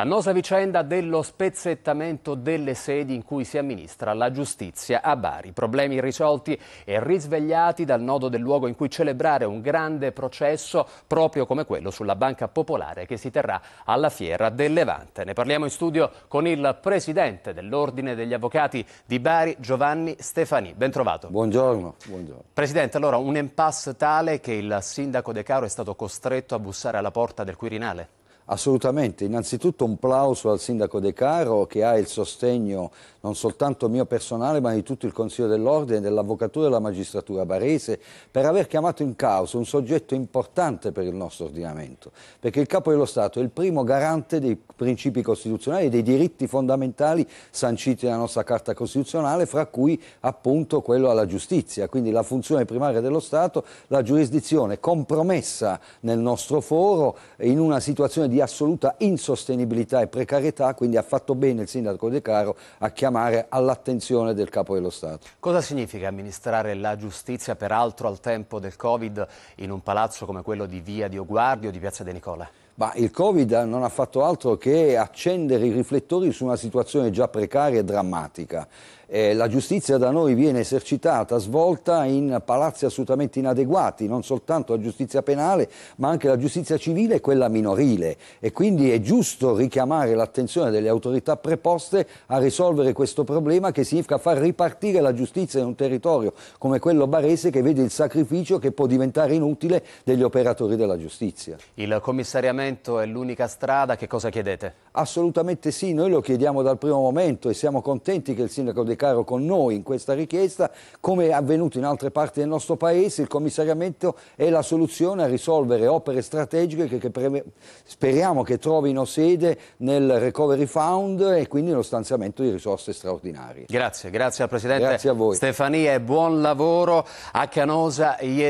L'annosa vicenda dello spezzettamento delle sedi in cui si amministra la giustizia a Bari. Problemi risolti e risvegliati dal nodo del luogo in cui celebrare un grande processo proprio come quello sulla Banca Popolare che si terrà alla Fiera del Levante. Ne parliamo in studio con il presidente dell'Ordine degli Avvocati di Bari, Giovanni Stefani. Bentrovato. Buongiorno. Buongiorno. Presidente, allora un impasse tale che il sindaco De Caro è stato costretto a bussare alla porta del Quirinale? Assolutamente, innanzitutto un plauso al sindaco De Caro che ha il sostegno non soltanto mio personale ma di tutto il Consiglio dell'Ordine, dell'Avvocatura e della Magistratura barese per aver chiamato in causa un soggetto importante per il nostro ordinamento, perché il Capo dello Stato è il primo garante dei principi costituzionali e dei diritti fondamentali sanciti nella nostra Carta Costituzionale, fra cui appunto quello alla giustizia, quindi la funzione primaria dello Stato, la giurisdizione compromessa nel nostro foro in una situazione di assoluta insostenibilità e precarietà, quindi ha fatto bene il Sindaco De Caro a chiamare all'attenzione del Capo dello Stato. Cosa significa amministrare la giustizia, peraltro al tempo del Covid, in un palazzo come quello di Via Dioguardi o di Piazza De Nicola? Ma il Covid non ha fatto altro che accendere i riflettori su una situazione già precaria e drammatica. Eh, la giustizia da noi viene esercitata, svolta in palazzi assolutamente inadeguati, non soltanto la giustizia penale ma anche la giustizia civile e quella minorile e quindi è giusto richiamare l'attenzione delle autorità preposte a risolvere questo problema che significa far ripartire la giustizia in un territorio come quello barese che vede il sacrificio che può diventare inutile degli operatori della giustizia. Il commissariamento è l'unica strada, che cosa chiedete? Assolutamente sì, noi lo chiediamo dal primo momento e siamo contenti che il sindaco De caro con noi in questa richiesta, come è avvenuto in altre parti del nostro Paese, il commissariamento è la soluzione a risolvere opere strategiche che, che speriamo che trovino sede nel Recovery Fund e quindi lo stanziamento di risorse straordinarie. Grazie, grazie al Presidente grazie a voi. Stefania buon lavoro a Canosa ieri.